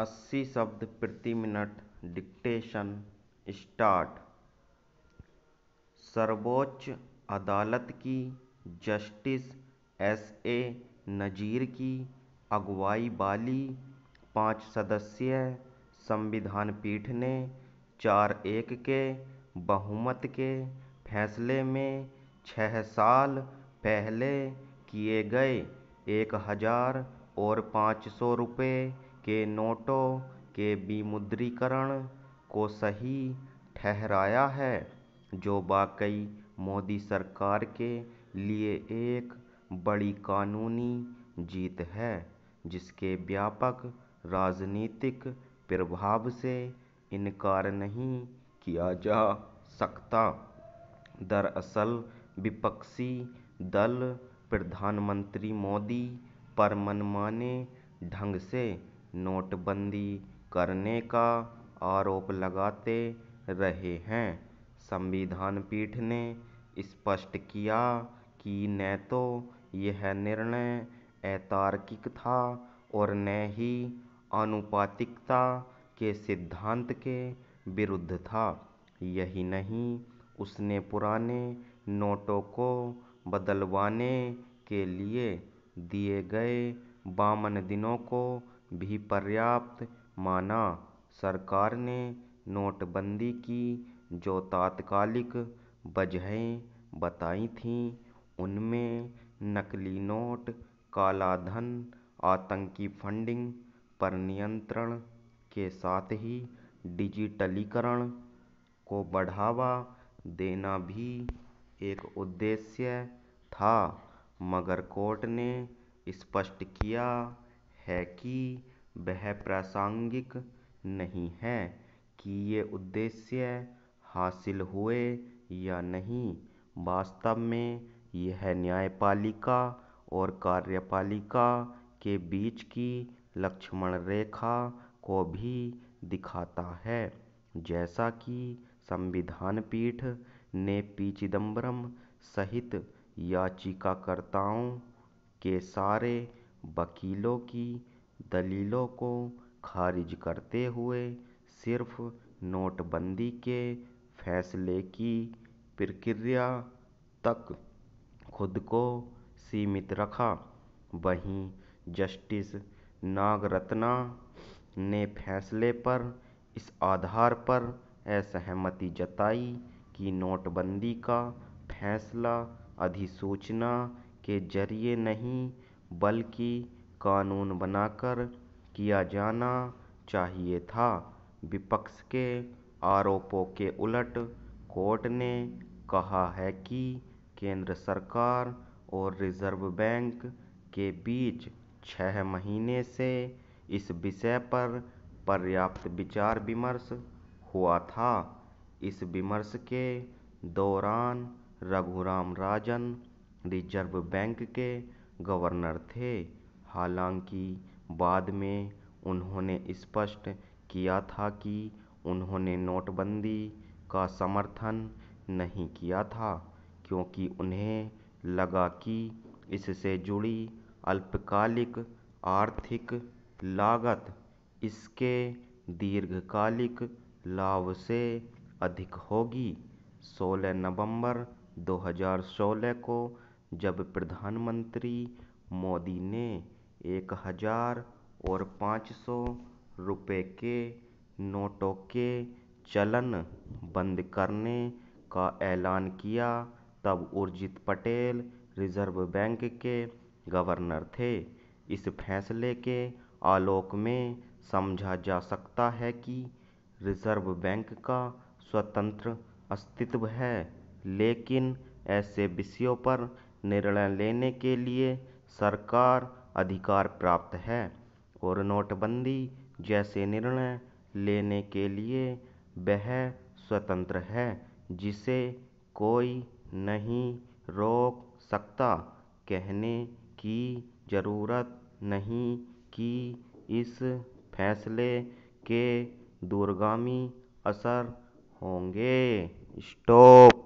अस्सी शब्द प्रति मिनट डिक्टेशन स्टार्ट सर्वोच्च अदालत की जस्टिस एस ए नज़ीर की अगुवाई वाली पाँच सदस्यीय संविधान पीठ ने चार एक के बहुमत के फैसले में छः साल पहले किए गए एक हज़ार और पाँच सौ रुपये के नोटों के विमुद्रीकरण को सही ठहराया है जो वाकई मोदी सरकार के लिए एक बड़ी कानूनी जीत है जिसके व्यापक राजनीतिक प्रभाव से इनकार नहीं किया जा सकता दरअसल विपक्षी दल प्रधानमंत्री मोदी पर मनमाने ढंग से नोटबंदी करने का आरोप लगाते रहे हैं संविधान पीठ ने स्पष्ट किया कि न तो यह निर्णय अतार्किक था और न ही आनुपातिकता के सिद्धांत के विरुद्ध था यही नहीं उसने पुराने नोटों को बदलवाने के लिए दिए गए बामन दिनों को भी पर्याप्त माना सरकार ने नोटबंदी की जो तात्कालिक वजहें बताई थीं उनमें नकली नोट, कालाधन, आतंकी फंडिंग पर नियंत्रण के साथ ही डिजिटलीकरण को बढ़ावा देना भी एक उद्देश्य था मगर कोर्ट ने स्पष्ट किया है कि वह प्रासंगिक नहीं है कि ये उद्देश्य हासिल हुए या नहीं वास्तव में यह न्यायपालिका और कार्यपालिका के बीच की लक्ष्मण रेखा को भी दिखाता है जैसा कि संविधान पीठ ने पी चिदम्बरम सहित याचिकाकर्ताओं के सारे वकीलों की दलीलों को खारिज करते हुए सिर्फ नोटबंदी के फैसले की प्रक्रिया तक खुद को सीमित रखा वहीं जस्टिस नागरत्ना ने फैसले पर इस आधार पर असहमति जताई कि नोटबंदी का फैसला अधिसूचना के जरिए नहीं बल्कि कानून बनाकर किया जाना चाहिए था विपक्ष के आरोपों के उलट कोर्ट ने कहा है कि केंद्र सरकार और रिजर्व बैंक के बीच छह महीने से इस विषय पर पर्याप्त विचार विमर्श हुआ था इस विमर्श के दौरान रघुराम राजन रिजर्व बैंक के गवर्नर थे हालांकि बाद में उन्होंने स्पष्ट किया था कि उन्होंने नोटबंदी का समर्थन नहीं किया था क्योंकि उन्हें लगा कि इससे जुड़ी अल्पकालिक आर्थिक लागत इसके दीर्घकालिक लाभ से अधिक होगी सोलह नवंबर दो हज़ार सोलह को जब प्रधानमंत्री मोदी ने एक हजार और पाँच सौ रुपये के नोटों के चलन बंद करने का ऐलान किया तब उर्जित पटेल रिजर्व बैंक के गवर्नर थे इस फैसले के आलोक में समझा जा सकता है कि रिजर्व बैंक का स्वतंत्र अस्तित्व है लेकिन ऐसे विषयों पर निर्णय लेने के लिए सरकार अधिकार प्राप्त है और नोटबंदी जैसे निर्णय लेने के लिए वह स्वतंत्र है जिसे कोई नहीं रोक सकता कहने की ज़रूरत नहीं कि इस फैसले के दूरगामी असर होंगे स्टॉप